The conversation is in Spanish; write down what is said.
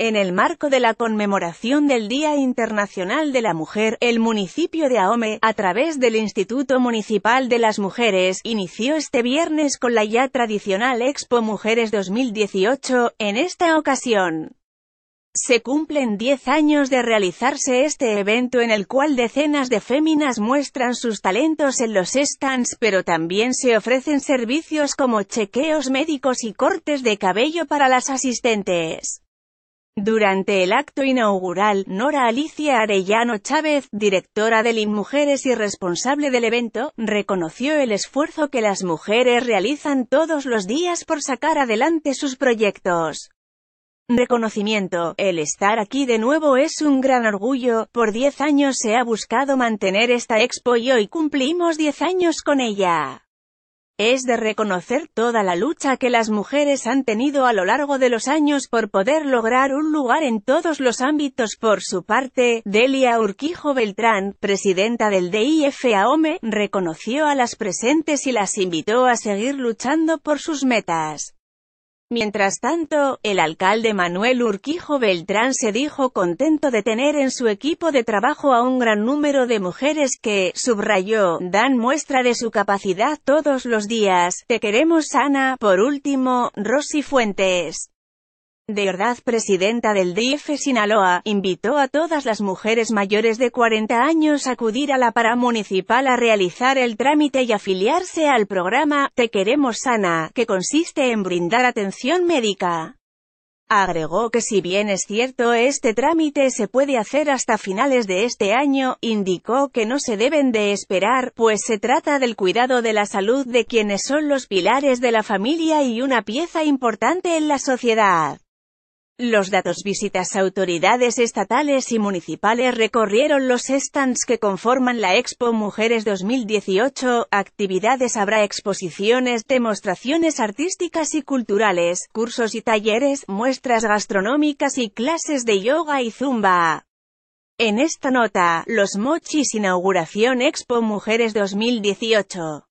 En el marco de la conmemoración del Día Internacional de la Mujer, el municipio de Aome, a través del Instituto Municipal de las Mujeres, inició este viernes con la ya tradicional Expo Mujeres 2018, en esta ocasión. Se cumplen 10 años de realizarse este evento en el cual decenas de féminas muestran sus talentos en los stands, pero también se ofrecen servicios como chequeos médicos y cortes de cabello para las asistentes. Durante el acto inaugural, Nora Alicia Arellano Chávez, directora del InMujeres y responsable del evento, reconoció el esfuerzo que las mujeres realizan todos los días por sacar adelante sus proyectos. Reconocimiento, el estar aquí de nuevo es un gran orgullo, por 10 años se ha buscado mantener esta expo y hoy cumplimos 10 años con ella. Es de reconocer toda la lucha que las mujeres han tenido a lo largo de los años por poder lograr un lugar en todos los ámbitos. Por su parte, Delia Urquijo Beltrán, presidenta del DIFAOME, reconoció a las presentes y las invitó a seguir luchando por sus metas. Mientras tanto, el alcalde Manuel Urquijo Beltrán se dijo contento de tener en su equipo de trabajo a un gran número de mujeres que, subrayó, dan muestra de su capacidad todos los días. Te queremos sana. Por último, Rosy Fuentes. De verdad presidenta del DF Sinaloa, invitó a todas las mujeres mayores de 40 años a acudir a la paramunicipal a realizar el trámite y afiliarse al programa Te Queremos Sana, que consiste en brindar atención médica. Agregó que si bien es cierto este trámite se puede hacer hasta finales de este año, indicó que no se deben de esperar, pues se trata del cuidado de la salud de quienes son los pilares de la familia y una pieza importante en la sociedad. Los datos visitas autoridades estatales y municipales recorrieron los stands que conforman la Expo Mujeres 2018, actividades habrá exposiciones, demostraciones artísticas y culturales, cursos y talleres, muestras gastronómicas y clases de yoga y zumba. En esta nota, los mochis inauguración Expo Mujeres 2018.